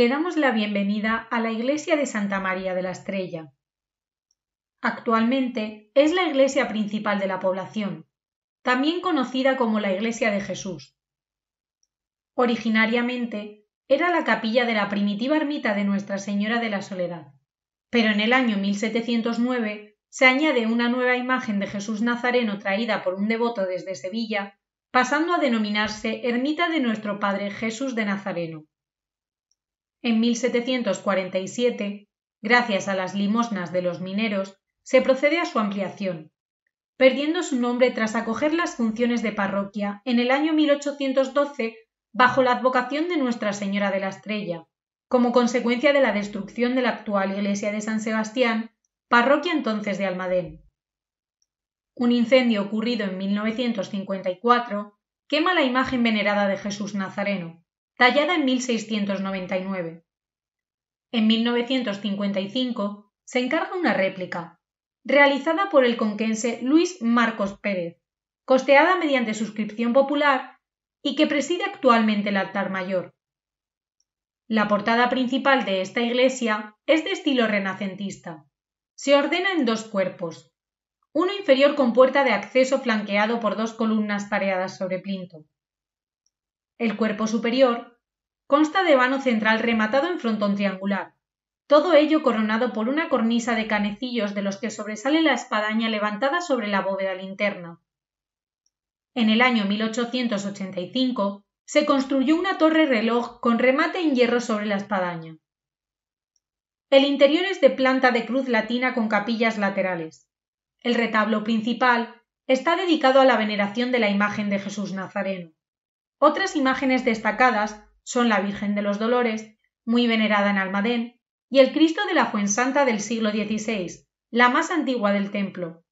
le damos la bienvenida a la iglesia de Santa María de la Estrella. Actualmente es la iglesia principal de la población, también conocida como la iglesia de Jesús. Originariamente era la capilla de la primitiva ermita de Nuestra Señora de la Soledad, pero en el año 1709 se añade una nueva imagen de Jesús Nazareno traída por un devoto desde Sevilla, pasando a denominarse Ermita de Nuestro Padre Jesús de Nazareno. En 1747, gracias a las limosnas de los mineros, se procede a su ampliación, perdiendo su nombre tras acoger las funciones de parroquia en el año 1812 bajo la advocación de Nuestra Señora de la Estrella, como consecuencia de la destrucción de la actual iglesia de San Sebastián, parroquia entonces de Almadén. Un incendio ocurrido en 1954 quema la imagen venerada de Jesús Nazareno, tallada en 1699. En 1955 se encarga una réplica, realizada por el conquense Luis Marcos Pérez, costeada mediante suscripción popular y que preside actualmente el altar mayor. La portada principal de esta iglesia es de estilo renacentista. Se ordena en dos cuerpos, uno inferior con puerta de acceso flanqueado por dos columnas pareadas sobre plinto, el cuerpo superior consta de vano central rematado en frontón triangular, todo ello coronado por una cornisa de canecillos de los que sobresale la espadaña levantada sobre la bóveda linterna. En el año 1885 se construyó una torre reloj con remate en hierro sobre la espadaña. El interior es de planta de cruz latina con capillas laterales. El retablo principal está dedicado a la veneración de la imagen de Jesús Nazareno. Otras imágenes destacadas son la Virgen de los Dolores, muy venerada en Almadén, y el Cristo de la Fuensanta del siglo XVI, la más antigua del templo.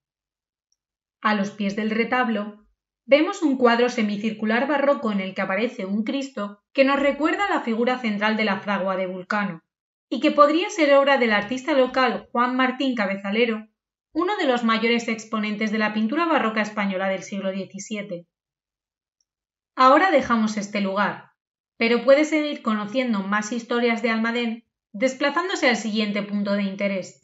A los pies del retablo vemos un cuadro semicircular barroco en el que aparece un Cristo que nos recuerda a la figura central de la fragua de Vulcano, y que podría ser obra del artista local Juan Martín Cabezalero, uno de los mayores exponentes de la pintura barroca española del siglo XVII. Ahora dejamos este lugar, pero puede seguir conociendo más historias de Almadén desplazándose al siguiente punto de interés.